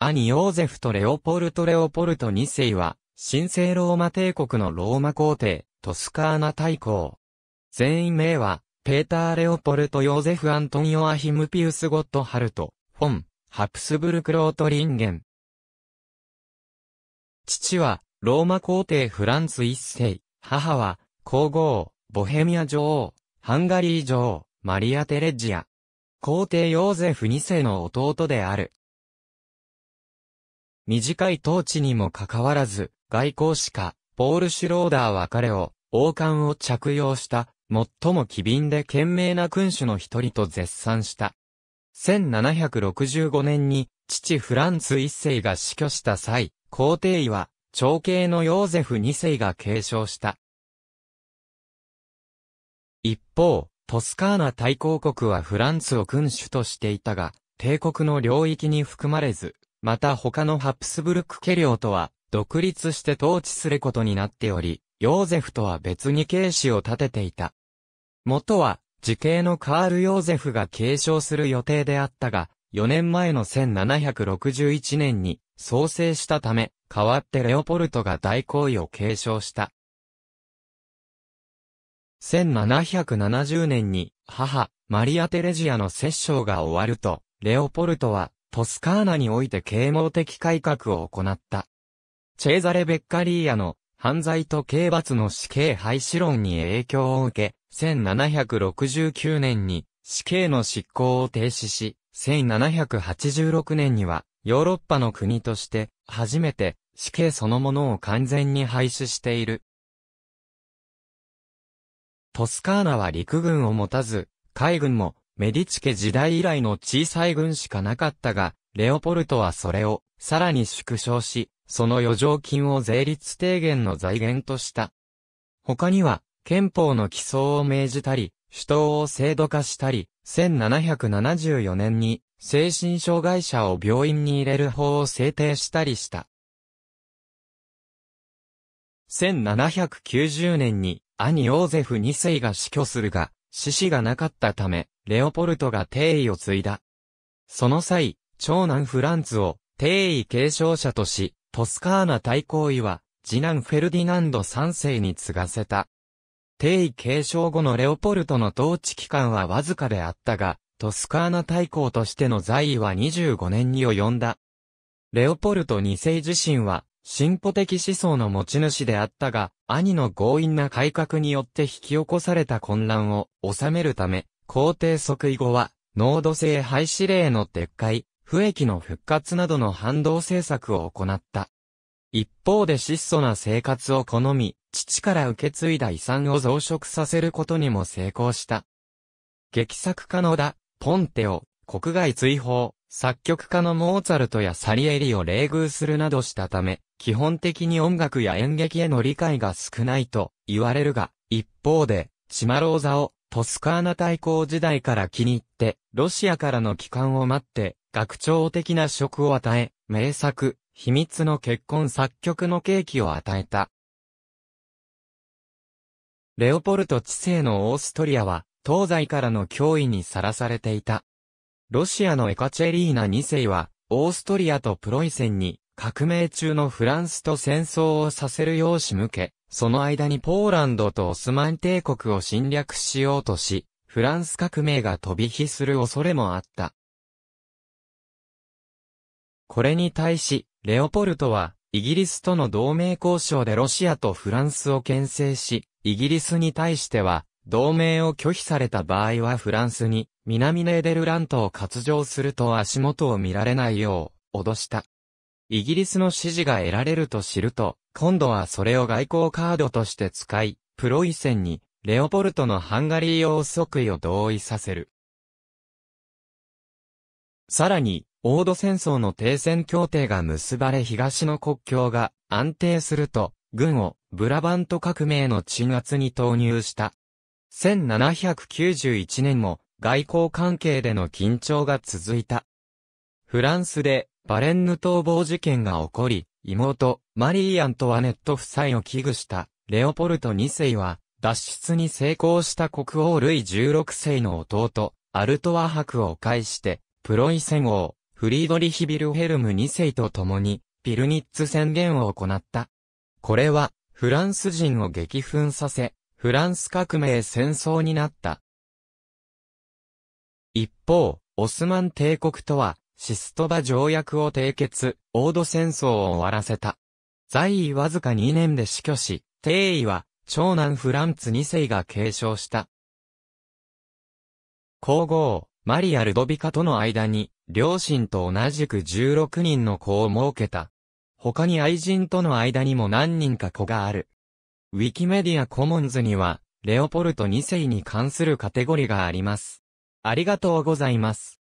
兄ヨーゼフとレオポルト・レオポルト2世は、神聖ローマ帝国のローマ皇帝、トスカーナ大公。全員名は、ペーター・レオポルト・ヨーゼフ・アントニオ・アヒムピウス・ゴット・ハルト、フォン、ハプスブルク・ロート・リンゲン。父は、ローマ皇帝フランス一世、母は、皇后、ボヘミア女王、ハンガリー女王、マリア・テレッジア。皇帝ヨーゼフ2世の弟である。短い統治にもかかわらず、外交史家、ポール・シュローダーは彼を、王冠を着用した、最も機敏で賢明な君主の一人と絶賛した。1765年に、父フランツ一世が死去した際、皇帝位は、長兄のヨーゼフ二世が継承した。一方、トスカーナ大公国はフランツを君主としていたが、帝国の領域に含まれず、また他のハプスブルク家領とは、独立して統治することになっており、ヨーゼフとは別に警視を立てていた。元は、時系のカール・ヨーゼフが継承する予定であったが、4年前の1761年に創生したため、代わってレオポルトが大行為を継承した。1770年に母、マリア・テレジアの摂政が終わると、レオポルトはトスカーナにおいて啓蒙的改革を行った。チェーザレ・ベッカリーヤの犯罪と刑罰の死刑廃止論に影響を受け、1769年に死刑の執行を停止し、1786年にはヨーロッパの国として初めて死刑そのものを完全に廃止している。トスカーナは陸軍を持たず、海軍もメディチ家時代以来の小さい軍しかなかったが、レオポルトはそれをさらに縮小し、その余剰金を税率低減の財源とした。他には、憲法の起草を命じたり、首都を制度化したり、1774年に精神障害者を病院に入れる法を制定したりした。1790年に兄オーゼフ2世が死去するが、死死がなかったため、レオポルトが帝位を継いだ。その際、長男フランツを帝位継承者とし、トスカーナ大公位は、次男フェルディナンド3世に継がせた。帝位継承後のレオポルトの統治期間はわずかであったが、トスカーナ大公としての在位は25年に及んだ。レオポルト2世自身は、進歩的思想の持ち主であったが、兄の強引な改革によって引き起こされた混乱を収めるため、皇帝即位後は、濃度性廃止令の撤回、不益の復活などの反動政策を行った。一方で質素な生活を好み、父から受け継いだ遺産を増殖させることにも成功した。劇作家のダ・ポンテを国外追放、作曲家のモーツァルトやサリエリを冷遇するなどしたため、基本的に音楽や演劇への理解が少ないと言われるが、一方で、チマローザをトスカーナ大公時代から気に入って、ロシアからの帰還を待って、学長的な職を与え、名作、秘密の結婚作曲の契機を与えた。レオポルト知性のオーストリアは、東西からの脅威にさらされていた。ロシアのエカチェリーナ2世は、オーストリアとプロイセンに、革命中のフランスと戦争をさせるよう仕向け、その間にポーランドとオスマン帝国を侵略しようとし、フランス革命が飛び火する恐れもあった。これに対し、レオポルトは、イギリスとの同盟交渉でロシアとフランスを牽制し、イギリスに対しては、同盟を拒否された場合はフランスに、南ネーデルラントを割譲すると足元を見られないよう、脅した。イギリスの支持が得られると知ると、今度はそれを外交カードとして使い、プロイセンに、レオポルトのハンガリー王即位を同意させる。さらに、オード戦争の停戦協定が結ばれ東の国境が安定すると、軍をブラバント革命の鎮圧に投入した。1791年も外交関係での緊張が続いた。フランスでバレンヌ逃亡事件が起こり、妹、マリー・アントワネット夫妻を危惧した、レオポルト2世は、脱出に成功した国王ルイ16世の弟、アルトワ伯を介して、プロイセン王、フリードリヒ・ビルヘルム2世と共に、ピルニッツ宣言を行った。これは、フランス人を激憤させ、フランス革命戦争になった。一方、オスマン帝国とは、シストバ条約を締結、オード戦争を終わらせた。在位わずか2年で死去し、帝位は、長男フランツ2世が継承した。皇后、マリア・ルドビカとの間に、両親と同じく16人の子を設けた。他に愛人との間にも何人か子がある。ウィキメディアコモンズには、レオポルト2世に関するカテゴリがあります。ありがとうございます。